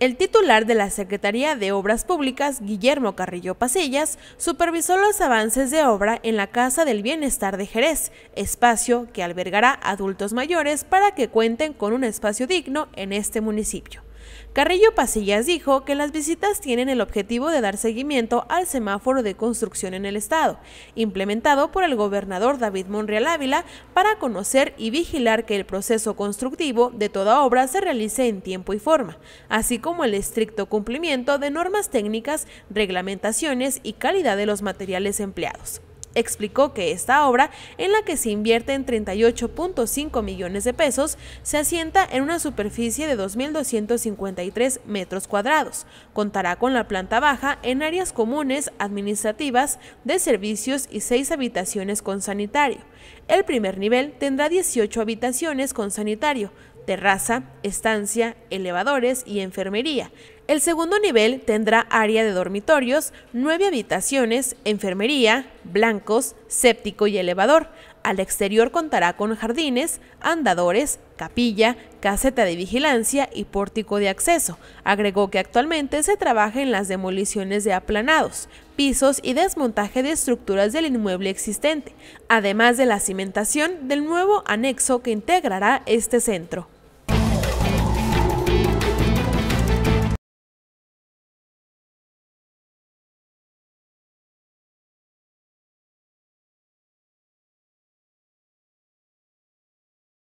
El titular de la Secretaría de Obras Públicas, Guillermo Carrillo Pasillas, supervisó los avances de obra en la Casa del Bienestar de Jerez, espacio que albergará adultos mayores para que cuenten con un espacio digno en este municipio. Carrillo Pasillas dijo que las visitas tienen el objetivo de dar seguimiento al semáforo de construcción en el Estado, implementado por el gobernador David Monreal Ávila para conocer y vigilar que el proceso constructivo de toda obra se realice en tiempo y forma, así como el estricto cumplimiento de normas técnicas, reglamentaciones y calidad de los materiales empleados. Explicó que esta obra, en la que se invierte en 38.5 millones de pesos, se asienta en una superficie de 2.253 metros cuadrados. Contará con la planta baja en áreas comunes, administrativas, de servicios y seis habitaciones con sanitario. El primer nivel tendrá 18 habitaciones con sanitario, terraza, estancia, elevadores y enfermería. El segundo nivel tendrá área de dormitorios, nueve habitaciones, enfermería, blancos, séptico y elevador. Al exterior contará con jardines, andadores, capilla, caseta de vigilancia y pórtico de acceso. Agregó que actualmente se trabaja en las demoliciones de aplanados, pisos y desmontaje de estructuras del inmueble existente, además de la cimentación del nuevo anexo que integrará este centro.